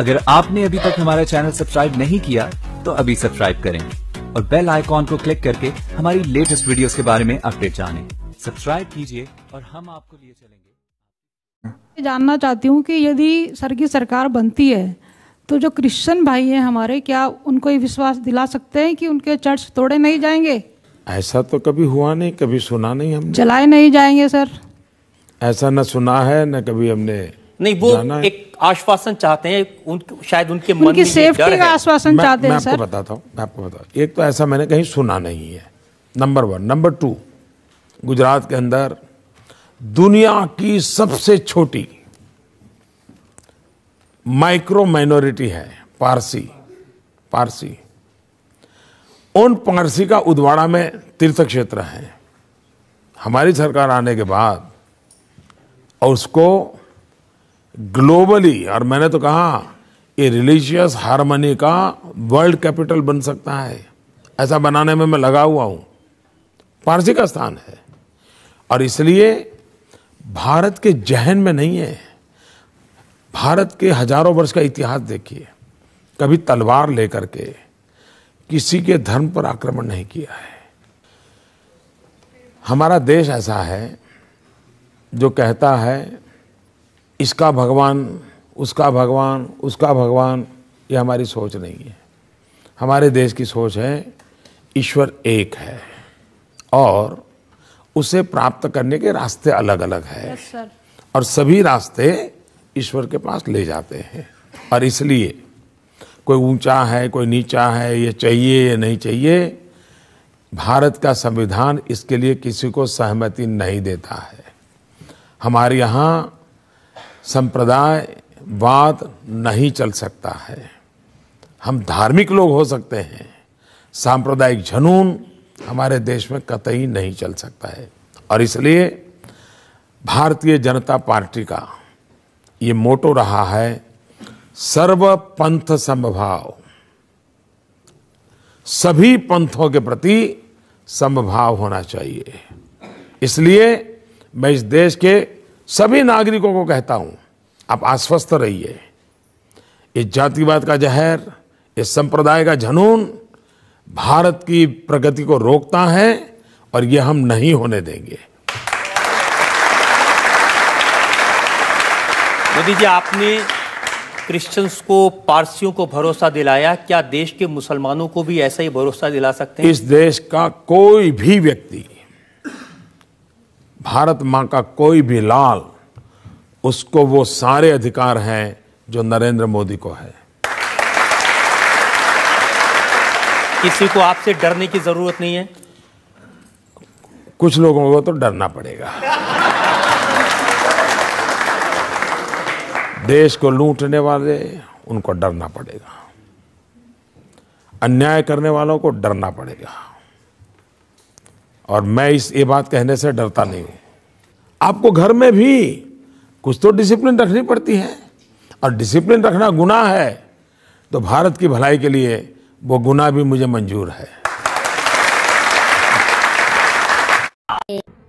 अगर आपने अभी तक हमारा चैनल सब्सक्राइब नहीं किया तो अभी सब्सक्राइब करें और बेल आइकॉन को क्लिक करके हमारी लेटेस्ट वीडियोस के बारे में अपडेट जानें। सब्सक्राइब कीजिए और हम आपको लिए चलेंगे जानना चाहती हूँ कि यदि सर की सरकार बनती है तो जो क्रिश्चियन भाई हैं हमारे क्या उनको ये विश्वास दिला सकते हैं कि उनके चर्च तोड़े नहीं जाएंगे ऐसा तो कभी हुआ नहीं कभी सुना नहीं हम जलाए नहीं जाएंगे सर ऐसा न सुना है न कभी हमने नहीं वो एक आश्वासन चाहते हैं उन, शायद उनके मन उनकी सेफ्टी का आश्वासन चाहते हैं सर बताता हूँ मैं आपको बताता हूँ एक तो ऐसा मैंने कहीं सुना नहीं है number one number two Gujarat के अंदर दुनिया की सबसे छोटी माइक्रो माइनॉरिटी है पारसी पारसी उन पारसी का उदवाड़ा में तीर्थ क्षेत्र है हमारी सरकार आने के बाद और उसको ग्लोबली और मैंने तो कहा ये रिलीजियस हारमोनी का वर्ल्ड कैपिटल बन सकता है ऐसा बनाने में मैं लगा हुआ हूं पारसी का स्थान है और इसलिए भारत के जहन में नहीं है भारत के हजारों वर्ष का इतिहास देखिए कभी तलवार लेकर के किसी के धर्म पर आक्रमण नहीं किया है हमारा देश ऐसा है जो कहता है इसका भगवान उसका भगवान उसका भगवान ये हमारी सोच नहीं है हमारे देश की सोच है ईश्वर एक है और उसे प्राप्त करने के रास्ते अलग अलग है yes, और सभी रास्ते ईश्वर के पास ले जाते हैं और इसलिए कोई ऊंचा है कोई नीचा है ये चाहिए या नहीं चाहिए भारत का संविधान इसके लिए किसी को सहमति नहीं देता है हमारे यहाँ संप्रदाय वाद नहीं चल सकता है हम धार्मिक लोग हो सकते हैं सांप्रदायिक जनून हमारे देश में कतई नहीं चल सकता है और इसलिए भारतीय जनता पार्टी का ये मोटो रहा है सर्व पंथ समभाव सभी पंथों के प्रति समभाव होना चाहिए इसलिए मैं इस देश के सभी नागरिकों को कहता हूं आप आश्वस्त रहिए इस जातिवाद का जहर इस संप्रदाय का जनून भारत की प्रगति को रोकता है और ये हम नहीं होने देंगे मोदी जी आपने क्रिश्चियंस को पारसियों को भरोसा दिलाया क्या देश के मुसलमानों को भी ऐसा ही भरोसा दिला सकते हैं इस देश का कोई भी व्यक्ति भारत माँ का कोई भी लाल उसको वो सारे अधिकार हैं जो नरेंद्र मोदी को है किसी को आपसे डरने की जरूरत नहीं है कुछ लोगों को तो डरना पड़ेगा देश को लूटने वाले उनको डरना पड़ेगा अन्याय करने वालों को डरना पड़ेगा और मैं इस ये बात कहने से डरता नहीं हूं आपको घर में भी कुछ तो डिसिप्लिन रखनी पड़ती है और डिसिप्लिन रखना गुना है तो भारत की भलाई के लिए वो गुना भी मुझे मंजूर है